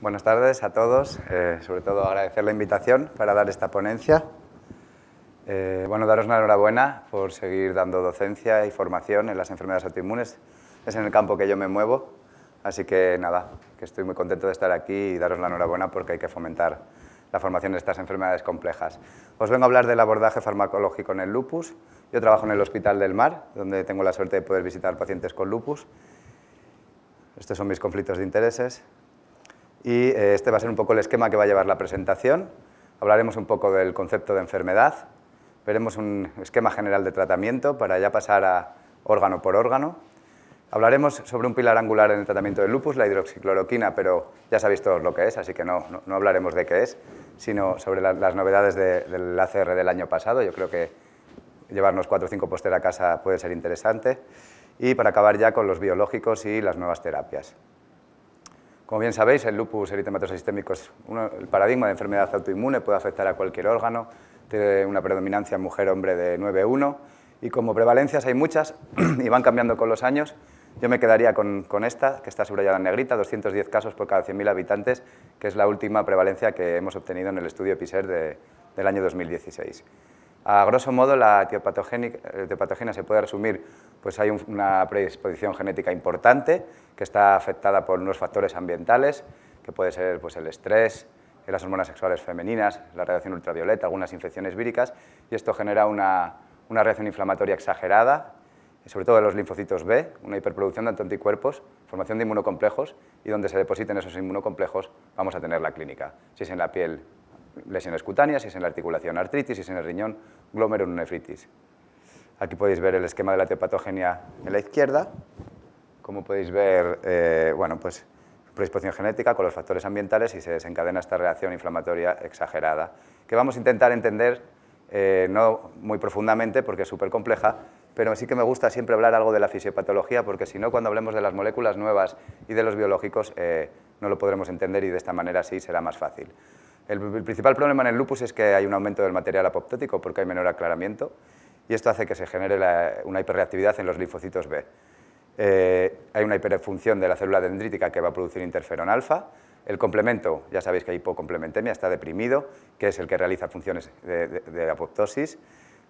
Buenas tardes a todos, eh, sobre todo agradecer la invitación para dar esta ponencia. Eh, bueno, daros una enhorabuena por seguir dando docencia y formación en las enfermedades autoinmunes. Es en el campo que yo me muevo, así que nada, que estoy muy contento de estar aquí y daros la enhorabuena porque hay que fomentar la formación de estas enfermedades complejas. Os vengo a hablar del abordaje farmacológico en el lupus. Yo trabajo en el Hospital del Mar, donde tengo la suerte de poder visitar pacientes con lupus. Estos son mis conflictos de intereses y eh, este va a ser un poco el esquema que va a llevar la presentación. Hablaremos un poco del concepto de enfermedad, veremos un esquema general de tratamiento para ya pasar a órgano por órgano. Hablaremos sobre un pilar angular en el tratamiento del lupus, la hidroxicloroquina, pero ya sabéis todos lo que es, así que no, no, hablaremos de qué es, sino sobre las novedades del ACR del año pasado. Yo creo que llevarnos cuatro o cinco póster a casa puede ser interesante. Y para acabar ya con los biológicos y las nuevas terapias. Como bien sabéis, el lupus eritematoso sistémico es el paradigma de enfermedad autoinmune, puede afectar a cualquier órgano, tiene una predominancia mujer-hombre de 9-1 y como prevalencias hay muchas y van cambiando con los años. Yo me quedaría con, esta, que está subrayada en negrita, 210 casos por cada 100.000 habitantes, que es la última prevalencia que hemos obtenido en el estudio PISER del año 2016. A grosso modo, la etiopatogenia eh, se puede resumir, pues hay una predisposición genética importante que está afectada por unos factores ambientales, que puede ser pues, el estrés, las hormonas sexuales femeninas, la radiación ultravioleta, algunas infecciones víricas, y esto genera una, reacción inflamatoria exagerada, sobre todo de los linfocitos B, una hiperproducción de anticuerpos, formación de inmunocomplejos, y donde se depositen esos inmunocomplejos vamos a tener la clínica, si es en la piel, lesiones cutáneas, si es en la articulación artritis, si es en el riñón glomerulonefritis. Aquí podéis ver el esquema de la teopatogenia en la izquierda. Como podéis ver, eh, bueno, pues predisposición genética con los factores ambientales y se desencadena esta reacción inflamatoria exagerada, que vamos a intentar entender eh, no muy profundamente porque es súper compleja, pero sí que me gusta siempre hablar algo de la fisiopatología porque si no, cuando hablemos de las moléculas nuevas y de los biológicos, eh, no lo podremos entender y de esta manera sí será más fácil. El, principal problema en el lupus es que hay un aumento del material apoptótico porque hay menor aclaramiento y esto hace que se genere una hiperreactividad en los linfocitos B. Eh, hay una hiperfunción de la célula dendrítica que va a producir interferón alfa. El complemento, ya sabéis que hay hipocomplementemia, está deprimido, que es el que realiza funciones de, apoptosis.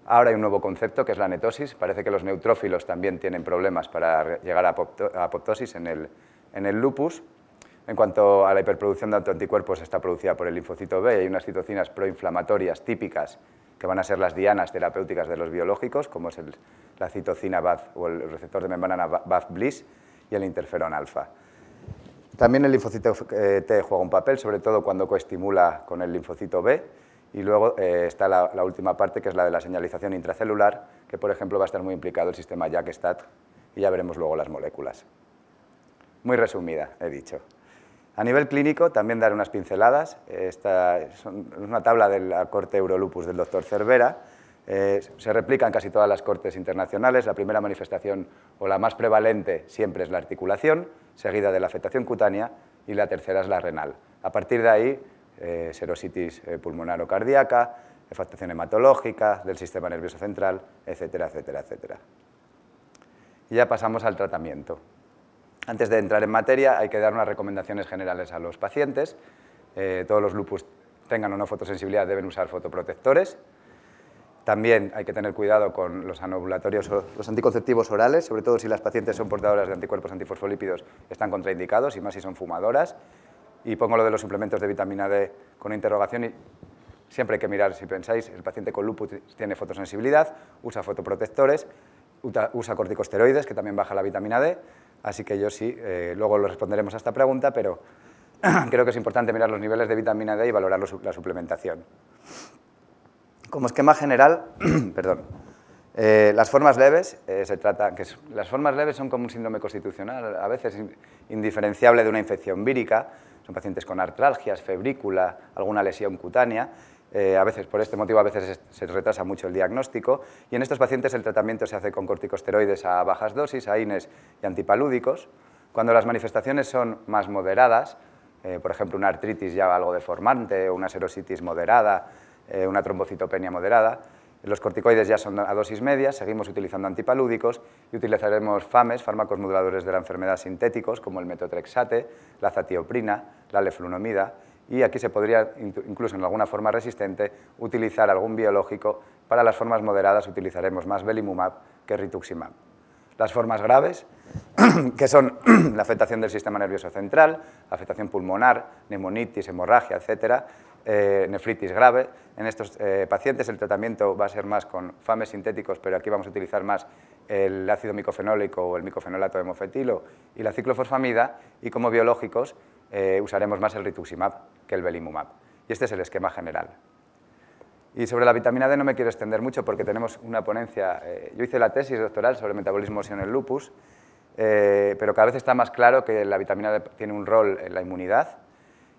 Ahora hay un nuevo concepto que es la netosis. Parece que los neutrófilos también tienen problemas para llegar a apoptosis en el lupus. En cuanto a la hiperproducción de autoanticuerpos, está producida por el linfocito B y hay unas citocinas proinflamatorias típicas que van a ser las dianas terapéuticas de los biológicos, como es la citocina BAF o el receptor de membrana BAF-BLIS y el interferón alfa. También el linfocito eh, T juega un papel, sobre todo cuando coestimula con el linfocito B, y luego eh, está la, la, última parte, que es la de la señalización intracelular, que por ejemplo va a estar muy implicado el sistema JAK-STAT, y ya veremos luego las moléculas. Muy resumida, he dicho. A nivel clínico, también dar unas pinceladas. Esta es una tabla de la corte Eurolupus del doctor Cervera. Eh, se replican casi todas las cortes internacionales. La primera manifestación o la más prevalente siempre es la articulación, seguida de la afectación cutánea y la tercera es la renal. A partir de ahí, eh, serositis eh, pulmonar o cardíaca, afectación hematológica, del sistema nervioso central, etcétera, etcétera, etcétera. Y ya pasamos al tratamiento. Antes de entrar en materia, hay que dar unas recomendaciones generales a los pacientes. Eh, todos los lupus tengan o no fotosensibilidad deben usar fotoprotectores. También hay que tener cuidado con los anovulatorios o los anticonceptivos orales, sobre todo si las pacientes son portadoras de anticuerpos antifosfolípidos, están contraindicados y más si son fumadoras. Y pongo lo de los suplementos de vitamina D con interrogación y siempre hay que mirar si pensáis, el paciente con lupus tiene fotosensibilidad, usa fotoprotectores, usa corticosteroides, que también baja la vitamina D, Así que yo sí, eh, luego lo responderemos a esta pregunta, pero creo que es importante mirar los niveles de vitamina D y valorar la suplementación. Como esquema general, eh, las formas leves eh, se trata, que las formas leves son como un síndrome constitucional, a veces indiferenciable de una infección vírica, son pacientes con artralgias, febrícula, alguna lesión cutánea, eh, a veces por este motivo a veces se retrasa mucho el diagnóstico y en estos pacientes el tratamiento se hace con corticosteroides a bajas dosis, AINES y antipalúdicos. Cuando las manifestaciones son más moderadas, eh, por ejemplo una artritis ya algo deformante, una serositis moderada, eh, una trombocitopenia moderada, los corticoides ya son a dosis medias, seguimos utilizando antipalúdicos y utilizaremos FAMES, fármacos moduladores de la enfermedad sintéticos, como el metotrexate, la zatioprina, la leflunomida, y aquí se podría, incluso en alguna forma resistente, utilizar algún biológico. Para las formas moderadas utilizaremos más belimumab que rituximab. Las formas graves, que son la afectación del sistema nervioso central, afectación pulmonar, neumonitis, hemorragia, etc., eh, nefritis grave. En estos eh, pacientes el tratamiento va a ser más con fames sintéticos, pero aquí vamos a utilizar más el ácido micofenólico o el micofenolato de mofetilo y la ciclofosfamida, y como biológicos eh, usaremos más el rituximab que el belimumab. Y este es el esquema general. Y sobre la vitamina D no me quiero extender mucho porque tenemos una ponencia. Eh, yo hice la tesis doctoral sobre metabolismo en el lupus, eh, pero cada vez está más claro que la vitamina D tiene un rol en la inmunidad.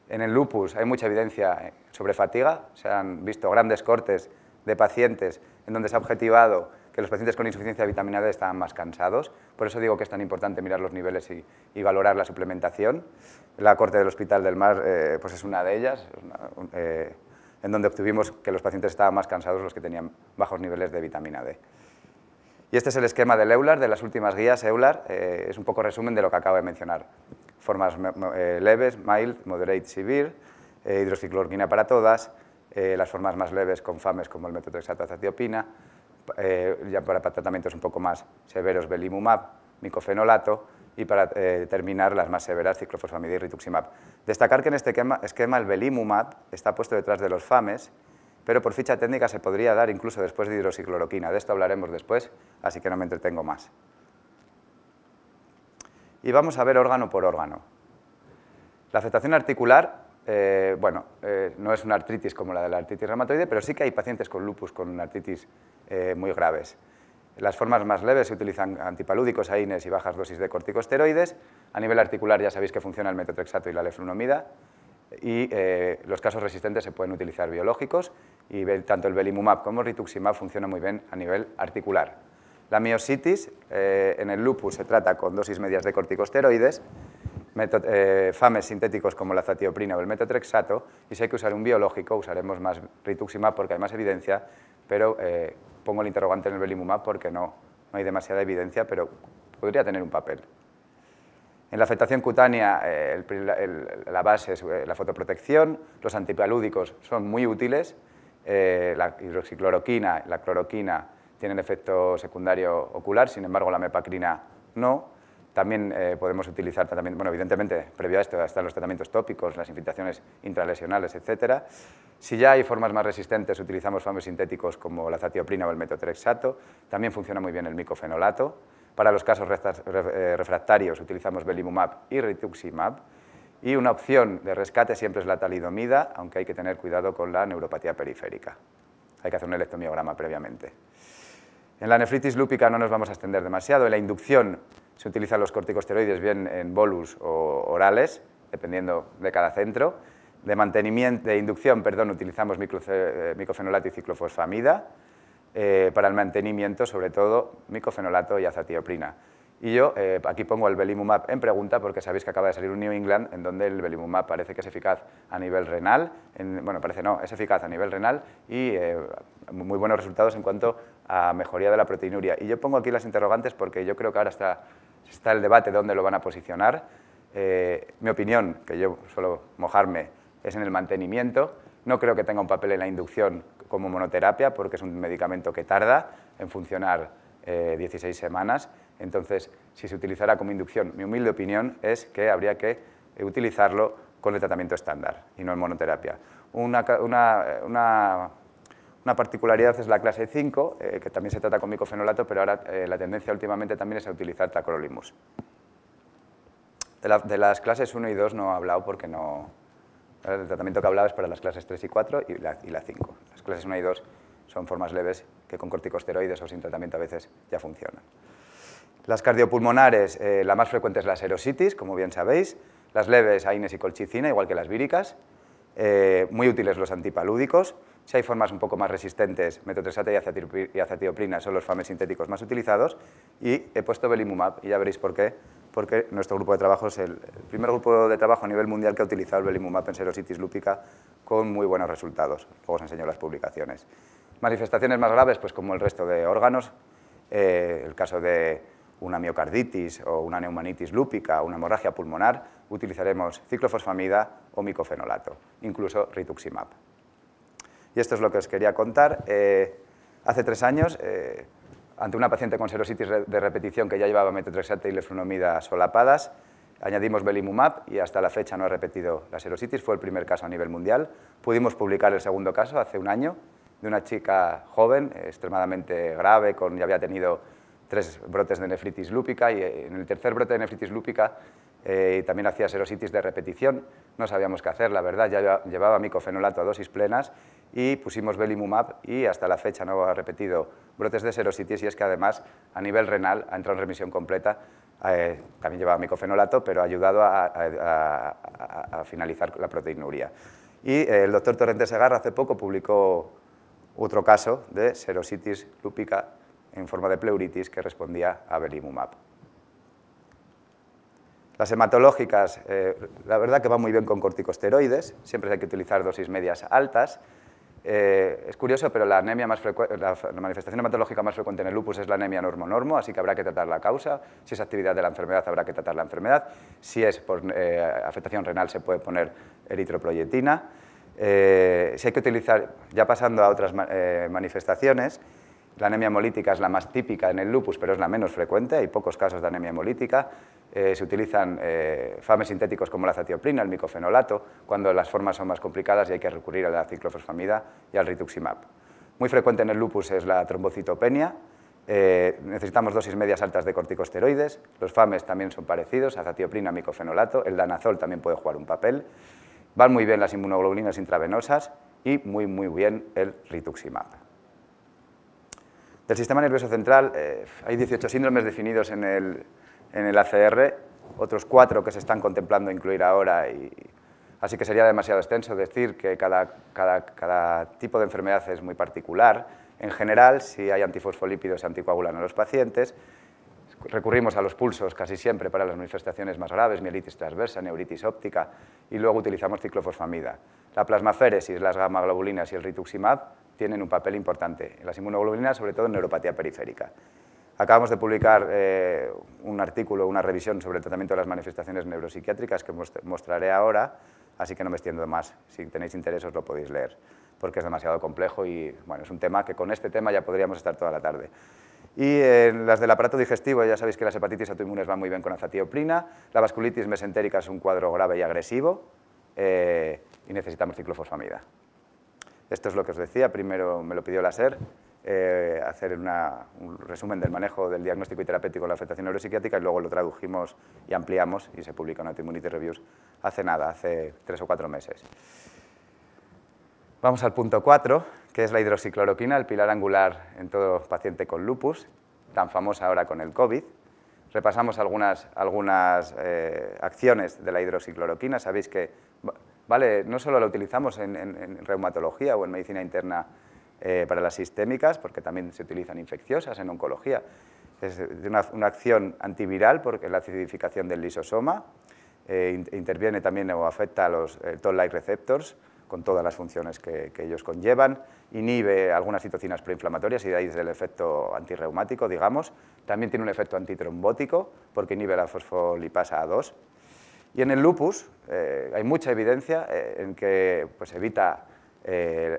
En el lupus hay mucha evidencia sobre fatiga, se han visto grandes cortes de pacientes en donde se ha objetivado que los pacientes con insuficiencia de vitamina D estaban más cansados, por eso digo que es tan importante mirar los niveles y, valorar la suplementación. La corte del Hospital del Mar eh, pues es una de ellas, eh, en donde obtuvimos que los pacientes estaban más cansados los que tenían bajos niveles de vitamina D. Y este es el esquema del EULAR, de las últimas guías EULAR, eh, es un poco resumen de lo que acabo de mencionar. Formas leves, mild, moderate, severe, eh, para todas, las formas más leves con FAMES como el metotrexato azatiopina, eh, ya para tratamientos un poco más severos belimumab, micofenolato y para eh, terminar las más severas ciclofosfamida y rituximab. Destacar que en este esquema el belimumab está puesto detrás de los FAMES, pero por ficha técnica se podría dar incluso después de hidroxicloroquina. De esto hablaremos después, así que no me entretengo más. Y vamos a ver órgano por órgano. La afectación articular eh, bueno, eh, no es una artritis como la de la artritis reumatoide, pero sí que hay pacientes con lupus con artritis eh, muy graves. Las formas más leves se utilizan antipalúdicos, AINES y bajas dosis de corticosteroides. A nivel articular ya sabéis que funciona el metotrexato y la leflunomida. Y los casos resistentes se pueden utilizar biológicos y tanto el belimumab como el rituximab funcionan muy bien a nivel articular. La miositis en el lupus se trata con dosis medias de corticosteroides eh, FAMES sintéticos como la zatioprina o el metotrexato y si hay que usar un biológico usaremos más rituximab porque hay más evidencia, pero eh, pongo el interrogante en el belimumab porque no, no hay demasiada evidencia, pero podría tener un papel. En la afectación cutánea, eh, la base es la fotoprotección, los antipalúdicos son muy útiles, la hidroxicloroquina, la cloroquina tienen efecto secundario ocular, sin embargo la mepacrina no. También eh, podemos utilizar también, bueno, evidentemente, previo a esto están los tratamientos tópicos, las infiltraciones intralesionales, etc. Si ya hay formas más resistentes, utilizamos fármacos sintéticos como la zatioprina o el metotrexato. También funciona muy bien el micofenolato. Para los casos eh, refractarios utilizamos belimumab y rituximab. Y una opción de rescate siempre es la talidomida, aunque hay que tener cuidado con la neuropatía periférica. Hay que hacer un electromiograma previamente. En la nefritis lúpica no nos vamos a extender demasiado. En la inducción se utilizan los corticosteroides bien en bolus o orales, dependiendo de cada centro. De, mantenimiento, de inducción perdón, utilizamos eh, micofenolato y ciclofosfamida. Eh, para el mantenimiento, sobre todo, micofenolato y azatioprina. Y yo eh, aquí pongo el belimumab en pregunta porque sabéis que acaba de salir un New England en donde el belimumab parece que es eficaz a nivel renal, bueno, parece no, es eficaz a nivel renal y muy buenos resultados en cuanto a mejoría de la proteinuria. Y yo pongo aquí las interrogantes porque yo creo que ahora está Está el debate de dónde lo van a posicionar. Eh, mi opinión, que yo suelo mojarme, es en el mantenimiento. No creo que tenga un papel en la inducción como monoterapia porque es un medicamento que tarda en funcionar 16 eh, semanas. Entonces, si se utilizará como inducción, mi humilde opinión es que habría que utilizarlo con el tratamiento estándar y no en monoterapia. una eh, una particularidad es la clase 5, eh, que también se trata con micofenolato, pero ahora eh, la tendencia últimamente también es a utilizar tacrolimus. De, las clases 1 y 2 no he hablado porque no... El tratamiento que hablaba es para las clases 3 y 4 y la, 5. Las clases 1 y 2 son formas leves que con corticosteroides o sin tratamiento a veces ya funcionan. Las cardiopulmonares, eh, la más frecuente es la serositis, como bien sabéis. Las leves, aines y colchicina, igual que las víricas. Eh, muy útiles los antipalúdicos. Si hay formas un poco más resistentes, metotrexate y azatioprina son los fames sintéticos más utilizados. Y he puesto belimumab, y ya veréis por qué, porque nuestro grupo de trabajo es el, primer grupo de trabajo a nivel mundial que ha utilizado el belimumab en serositis lúpica con muy buenos resultados. Luego os enseño las publicaciones. Manifestaciones más graves, pues como el resto de órganos, eh, el caso de una miocarditis o una neumonitis lúpica o una hemorragia pulmonar, utilizaremos ciclofosfamida o micofenolato, incluso rituximab. Y esto es lo que os quería contar. Eh, hace tres años, eh, ante una paciente con serositis de repetición que ya llevaba metotrexate y lefronomida solapadas, añadimos belimumab y hasta la fecha no ha repetido la serositis, fue el primer caso a nivel mundial. Pudimos publicar el segundo caso hace un año de una chica joven, extremadamente grave, con, ya había tenido tres brotes de nefritis lúpica y eh, en el tercer brote de nefritis lúpica eh, también hacía serositis de repetición, no sabíamos qué hacer, la verdad, ya llevaba micofenolato a dosis plenas y pusimos belimumab y hasta la fecha no ha repetido brotes de serositis y es que además a nivel renal ha entrado en remisión completa, eh, también llevaba micofenolato, pero ha ayudado a, finalizar la proteinuria. Y el doctor Torrente Segarra hace poco publicó otro caso de serositis lúpica en forma de pleuritis que respondía a belimumab. Las hematológicas, eh, la verdad que va muy bien con corticosteroides, siempre hay que utilizar dosis medias altas. Eh, es curioso, pero la, anemia más la, manifestación hematológica más frecuente en el lupus es la anemia normonormo, así que habrá que tratar la causa. Si es actividad de la enfermedad, habrá que tratar la enfermedad. Si es por eh, afectación renal, se puede poner eritroproyetina. si hay que utilizar, ya pasando a otras manifestaciones, la anemia hemolítica es la más típica en el lupus, pero es la menos frecuente, hay pocos casos de anemia hemolítica. Eh, se utilizan eh, fames sintéticos como la azatioprina, el micofenolato, cuando las formas son más complicadas y hay que recurrir a la ciclofosfamida y al rituximab. Muy frecuente en el lupus es la trombocitopenia, eh, necesitamos dosis medias altas de corticosteroides, los FAMES también son parecidos, azatioprina, micofenolato, el danazol también puede jugar un papel, van muy bien las inmunoglobulinas intravenosas y muy muy bien el rituximab. Del sistema nervioso central eh, hay 18 síndromes definidos en el, ACR, otros cuatro que se están contemplando incluir ahora, y, así que sería demasiado extenso decir que cada, cada tipo de enfermedad es muy particular. En general, si hay antifosfolípidos, se anticoagulan a los pacientes. Recurrimos a los pulsos casi siempre para las manifestaciones más graves, mielitis transversa, neuritis óptica, y luego utilizamos ciclofosfamida. La plasmaféresis, las gamaglobulinas y el rituximab tienen un papel importante, en las inmunoglobulinas, sobre todo en neuropatía periférica. Acabamos de publicar eh, un artículo, una revisión sobre el tratamiento de las manifestaciones neuropsiquiátricas que mostraré ahora, así que no me extiendo más. Si tenéis interés os lo podéis leer, porque es demasiado complejo y es un tema que con este tema ya podríamos estar toda la tarde. Y en eh, las del aparato digestivo, ya sabéis que las hepatitis autoinmunes van muy bien con azatioprina, la vasculitis mesentérica es un cuadro grave y agresivo eh, y necesitamos ciclofosfamida. Esto es lo que os decía, primero me lo pidió la SER, eh, hacer un resumen del manejo del diagnóstico y terapéutico de la afectación neuropsiquiátrica y luego lo tradujimos y ampliamos y se publicó en Autoimmunity Reviews hace nada, hace tres o cuatro meses. Vamos al punto 4, que es la hidroxicloroquina, el pilar angular en todo paciente con lupus, tan famosa ahora con el COVID. Repasamos algunas, algunas eh, acciones de la hidroxicloroquina. Sabéis que no solo la utilizamos en, reumatología o en medicina interna eh, para las sistémicas, porque también se utilizan infecciosas en oncología. Es una, acción antiviral porque es la acidificación del lisosoma. Eh, interviene también o afecta a los eh, toll-like receptors con todas las funciones que, ellos conllevan, inhibe algunas citocinas proinflamatorias y de ahí es el efecto antirreumático, digamos. También tiene un efecto antitrombótico porque inhibe la fosfolipasa A2, y en el lupus eh, hay mucha evidencia eh, en que pues, evita, eh,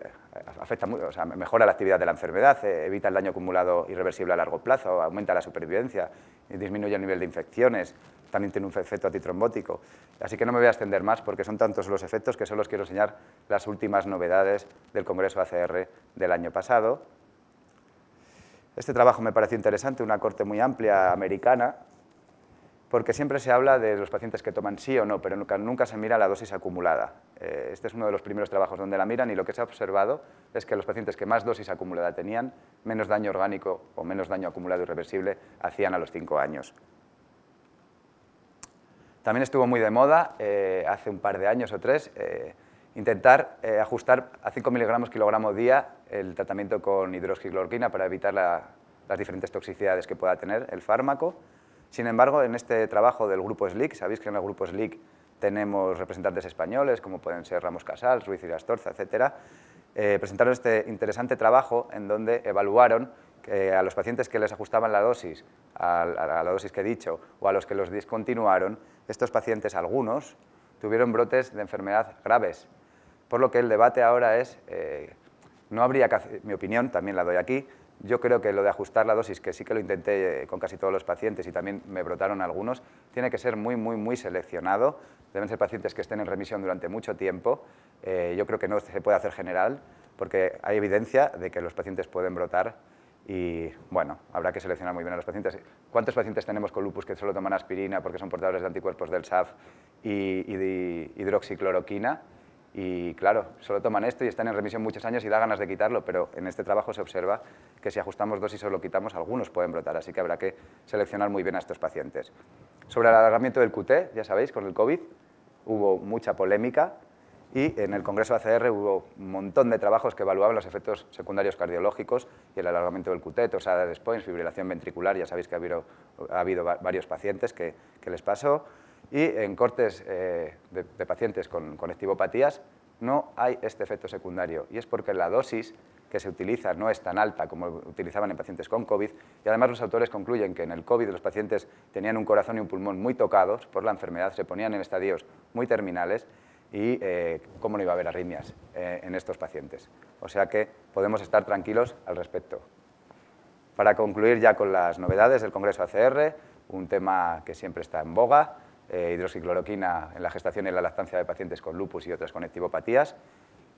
afecta, mejora la actividad de la enfermedad, evita el daño acumulado irreversible a largo plazo, aumenta la supervivencia, y disminuye el nivel de infecciones, también tiene un efecto antitrombótico. Así que no me voy a extender más porque son tantos los efectos que solo os quiero enseñar las últimas novedades del Congreso ACR del año pasado. Este trabajo me pareció interesante, una corte muy amplia americana, porque siempre se habla de los pacientes que toman sí o no, pero nunca, se mira la dosis acumulada. Eh, este es uno de los primeros trabajos donde la miran y lo que se ha observado es que los pacientes que más dosis acumulada tenían, menos daño orgánico o menos daño acumulado irreversible hacían a los 5 años. También estuvo muy de moda, eh, hace un par de años o tres, eh, intentar ajustar a 5 miligramos kilogramo día el tratamiento con hidroxicloroquina para evitar las diferentes toxicidades que pueda tener el fármaco. Sin embargo, en este trabajo del Grupo SLIC, sabéis que en el Grupo SLIC tenemos representantes españoles, como pueden ser Ramos Casals, Ruiz y etc., etcétera, eh, presentaron este interesante trabajo en donde evaluaron que eh, a los pacientes que les ajustaban la dosis, a, la dosis que he dicho, o a los que los discontinuaron, estos pacientes, algunos, tuvieron brotes de enfermedad graves. Por lo que el debate ahora es, eh, no habría que, mi opinión, también la doy aquí, yo creo que lo de ajustar la dosis, que sí que lo intenté eh, con casi todos los pacientes y también me brotaron algunos, tiene que ser muy, muy, muy seleccionado. Deben ser pacientes que estén en remisión durante mucho tiempo. Eh, yo creo que no se puede hacer general, porque hay evidencia de que los pacientes pueden brotar y, bueno, habrá que seleccionar muy bien a los pacientes. ¿Cuántos pacientes tenemos con lupus que solo toman aspirina porque son portadores de anticuerpos del SAF y, y de hidroxicloroquina? Y claro, solo toman esto y están en remisión muchos años y da ganas de quitarlo, pero en este trabajo se observa que si ajustamos dosis y solo quitamos, algunos pueden brotar, así que habrá que seleccionar muy bien a estos pacientes. Sobre el alargamiento del QT, ya sabéis, con el COVID hubo mucha polémica y en el Congreso ACR hubo un montón de trabajos que evaluaban los efectos secundarios cardiológicos y el alargamiento del QT, tosada de después, fibrilación ventricular, ya sabéis que ha habido, varios pacientes que les pasó. Y en cortes eh, de, pacientes con conectivopatías no hay este efecto secundario y es porque la dosis que se utiliza no es tan alta como utilizaban en pacientes con COVID y además los autores concluyen que en el COVID los pacientes tenían un corazón y un pulmón muy tocados por la enfermedad, se ponían en estadios muy terminales y eh, cómo no iba a haber arritmias eh, en estos pacientes. O sea que podemos estar tranquilos al respecto. Para concluir ya con las novedades del Congreso ACR, un tema que siempre está en boga, eh, hidroxicloroquina en la gestación y la lactancia de pacientes con lupus y otras conectivopatías.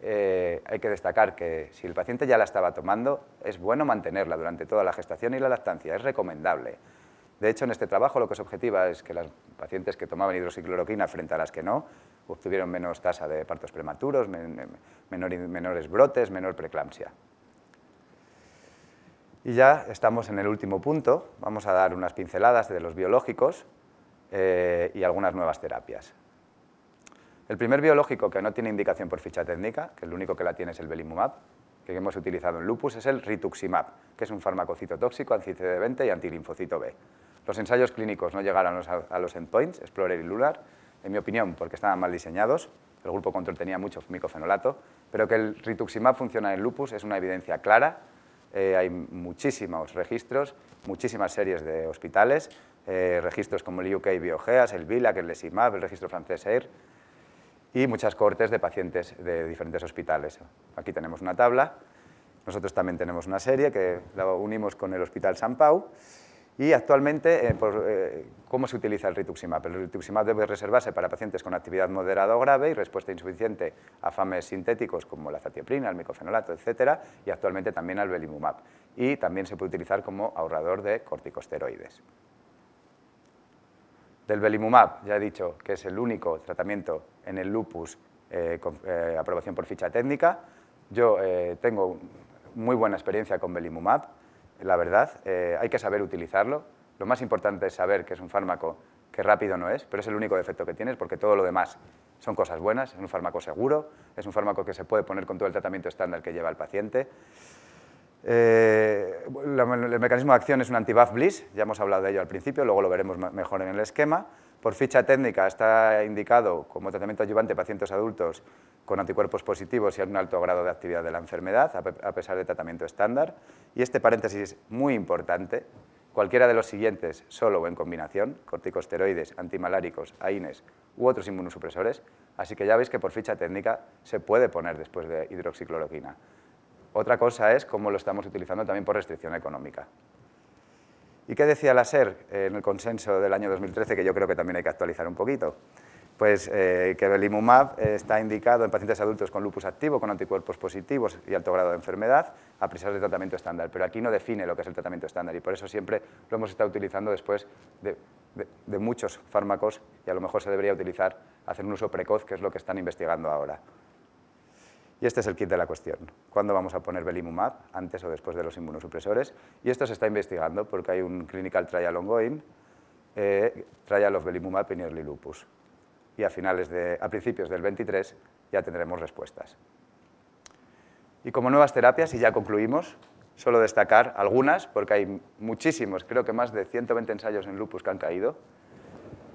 Eh, hay que destacar que si el paciente ya la estaba tomando, es bueno mantenerla durante toda la gestación y la lactancia, es recomendable. De hecho, en este trabajo lo que se objetiva es que las pacientes que tomaban hidroxicloroquina frente a las que no, obtuvieron menos tasa de partos prematuros, menores brotes, menor preclampsia. Y ya estamos en el último punto, vamos a dar unas pinceladas de los biológicos, eh, y algunas nuevas terapias. El primer biológico que no tiene indicación por ficha técnica, que el único que la tiene es el belimumab, que hemos utilizado en lupus, es el rituximab, que es un farmacocito tóxico, anti-CD20 y antilinfocito B. Los ensayos clínicos no llegaron a los, endpoints, Explorer y Lular, en mi opinión, porque estaban mal diseñados, el grupo control tenía mucho micofenolato, pero que el rituximab funciona en lupus es una evidencia clara, eh, hay muchísimos registros, muchísimas series de hospitales, eh, registros como el UK Biogeas, el VILAC, el simab, el registro francés AIR y muchas cortes de pacientes de diferentes hospitales. Aquí tenemos una tabla, nosotros también tenemos una serie que la unimos con el Hospital San Pau, y actualmente, eh, eh, ¿cómo se utiliza el rituximab? El rituximab debe reservarse para pacientes con actividad moderada o grave y respuesta insuficiente a fames sintéticos como la zatioprina, el micofenolato, etc. Y actualmente también al belimumab. Y también se puede utilizar como ahorrador de corticosteroides del belimumab, ya he dicho que es el único tratamiento en el lupus eh, con eh, aprobación por ficha técnica. Yo eh, tengo muy buena experiencia con belimumab, la verdad. hay que saber utilizarlo. Lo más importante es saber que es un fármaco que rápido no es, pero es el único defecto que tienes porque todo lo demás son cosas buenas, es un fármaco seguro, es un fármaco que se puede poner con todo el tratamiento estándar que lleva el paciente. Eh, el mecanismo de acción es un anti ya hemos hablado de ello al principio, luego lo veremos mejor en el esquema. Por ficha técnica está indicado como tratamiento adyuvante pacientes adultos con anticuerpos positivos y un alto grado de actividad de la enfermedad, a pesar de tratamiento estándar. Y este paréntesis es muy importante, cualquiera de los siguientes, solo o en combinación, corticosteroides, antimaláricos, AINES u otros inmunosupresores, así que ya veis que por ficha técnica se puede poner después de hidroxicloroquina. Otra cosa es cómo lo estamos utilizando también por restricción económica. ¿Y qué decía la SER en el consenso del año 2013, que yo creo que también hay que actualizar un poquito? Pues eh, que el belimumab está indicado en pacientes adultos con lupus activo, con anticuerpos positivos y alto grado de enfermedad, a pesar de tratamiento estándar. Pero aquí no define lo que es el tratamiento estándar y por eso siempre lo hemos estado utilizando después de muchos fármacos y a lo mejor se debería utilizar, hacer un uso precoz, que es lo que están investigando ahora. Y este es el kit de la cuestión. ¿Cuándo vamos a poner belimumab, antes o después de los inmunosupresores? Y esto se está investigando porque hay un clinical trial ongoing, eh, trial of belimumab en early lupus. Y a, finales de, a principios del 23 ya tendremos respuestas. Y como nuevas terapias, y ya concluimos, solo destacar algunas, porque hay muchísimos, creo que más de 120 ensayos en lupus que han caído.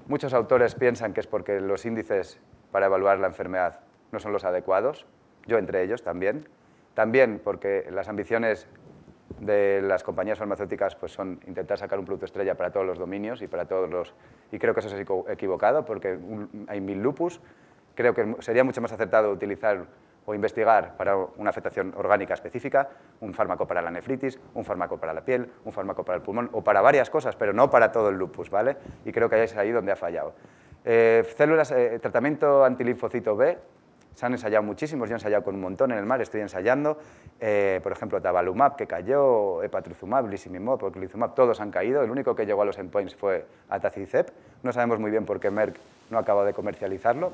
Muchos autores piensan que es porque los índices para evaluar la enfermedad no son los adecuados, yo entre ellos también. También porque las ambiciones de las compañías farmacéuticas pues son intentar sacar un producto estrella para todos los dominios y para todos los y creo que eso es equivocado porque hay mil lupus creo que sería mucho más acertado utilizar o investigar para una afectación orgánica específica un fármaco para la nefritis un fármaco para la piel un fármaco para el pulmón o para varias cosas pero no para todo el lupus vale y creo que ahí es ahí donde ha fallado eh, células eh, tratamiento antilinfocito B se han ensayado muchísimos, yo he ensayado con un montón en el mar, estoy ensayando, eh, por ejemplo, Tabalumab, que cayó, Epatruzumab, Lisimimab, Oclizumab, todos han caído, el único que llegó a los endpoints fue Atacicep, no sabemos muy bien por qué Merck no acaba de comercializarlo,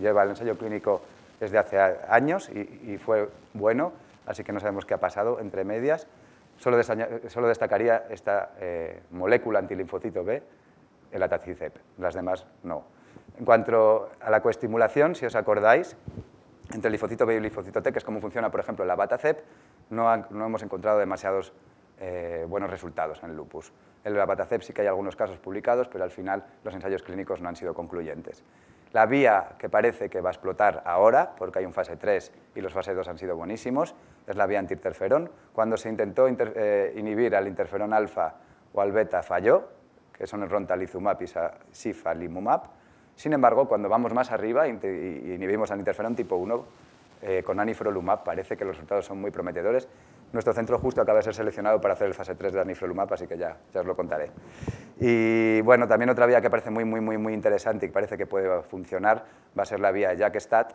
lleva el ensayo clínico desde hace años y, fue bueno, así que no sabemos qué ha pasado entre medias, solo, destacaría esta eh, molécula antilinfocito B, el Atacicep, las demás no. En cuanto a la coestimulación, si os acordáis, entre el linfocito B y el linfocito T, que es como funciona, por ejemplo, la BataCEP, no, hemos encontrado demasiados eh, buenos resultados en el lupus. En la BataCEP sí que hay algunos casos publicados, pero al final los ensayos clínicos no han sido concluyentes. La vía que parece que va a explotar ahora, porque hay un fase 3 y los fase 2 han sido buenísimos, es la vía antiinterferón. Cuando se intentó eh, inhibir al interferón alfa o al beta falló, que son el rontalizumab y sifalimumab. Sin embargo, cuando vamos más arriba y inhibimos al interferón tipo 1 eh, con anifrolumab, parece que los resultados son muy prometedores. Nuestro centro justo acaba de ser seleccionado para hacer el fase 3 de anifrolumab, así que ya, ya os lo contaré. Y bueno, también otra vía que parece muy, muy, muy, muy interesante y parece que puede funcionar va a ser la vía JAK-STAT,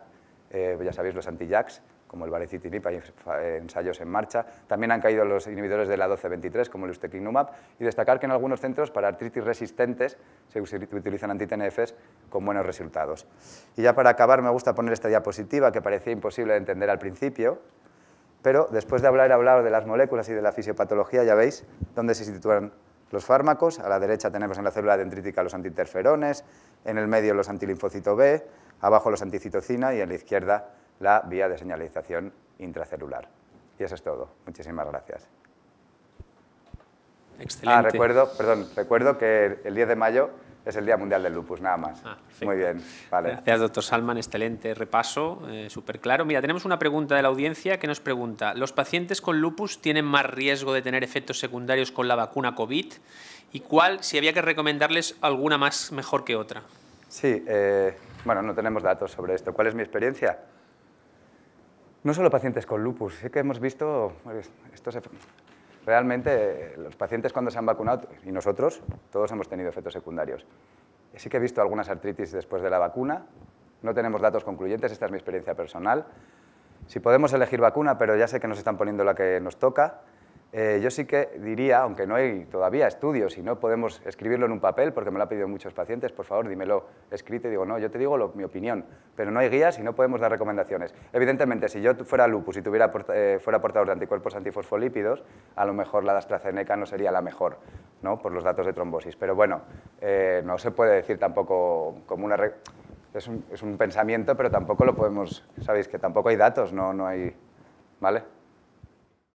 eh, ya sabéis los anti jacks como el baricitinib, hay eh, ensayos en marcha. También han caído los inhibidores de la 1223, como el ustekinumab, y destacar que en algunos centros para artritis resistentes se utilizan antitNFs con buenos resultados. Y ya para acabar me gusta poner esta diapositiva que parecía imposible de entender al principio, pero después de hablar, hablar de las moléculas y de la fisiopatología, ya veis dónde se sitúan los fármacos, a la derecha tenemos en la célula dendrítica los antiterferones, en el medio los antilinfocito B, abajo los anticitocina y en la izquierda la vía de señalización intracelular. Y eso es todo. Muchísimas gracias. Excelente. Ah, recuerdo, perdón, recuerdo que el 10 de mayo es el Día Mundial del Lupus, nada más. Ah, Muy bien, Gracias, doctor Salman. Excelente repaso, eh, súper claro. Mira, tenemos una pregunta de la audiencia que nos pregunta, ¿los pacientes con lupus tienen más riesgo de tener efectos secundarios con la vacuna COVID? ¿Y cuál, si había que recomendarles alguna más mejor que otra? Sí, eh, bueno, no tenemos datos sobre esto. ¿Cuál es mi experiencia? No solo pacientes con lupus, sí que hemos visto, pues, realmente los pacientes cuando se han vacunado, y nosotros, todos hemos tenido efectos secundarios. Sí que he visto algunas artritis después de la vacuna, no tenemos datos concluyentes, esta es mi experiencia personal. Si podemos elegir vacuna, pero ya sé que nos están poniendo la que nos toca, eh, yo sí que diría, aunque no hay todavía estudios y no podemos escribirlo en un papel, porque me lo han pedido muchos pacientes, por favor, dímelo escrito y digo, no, yo te digo mi opinión, pero no hay guías y no podemos dar recomendaciones. Evidentemente, si yo fuera lupus y tuviera, eh, fuera portador de anticuerpos antifosfolípidos, a lo mejor la no sería la mejor, ¿no? por los datos de trombosis. Pero bueno, eh, no se puede decir tampoco como una... Es un, es un, pensamiento, pero tampoco lo podemos... Sabéis que tampoco hay datos, no, no hay... ¿Vale?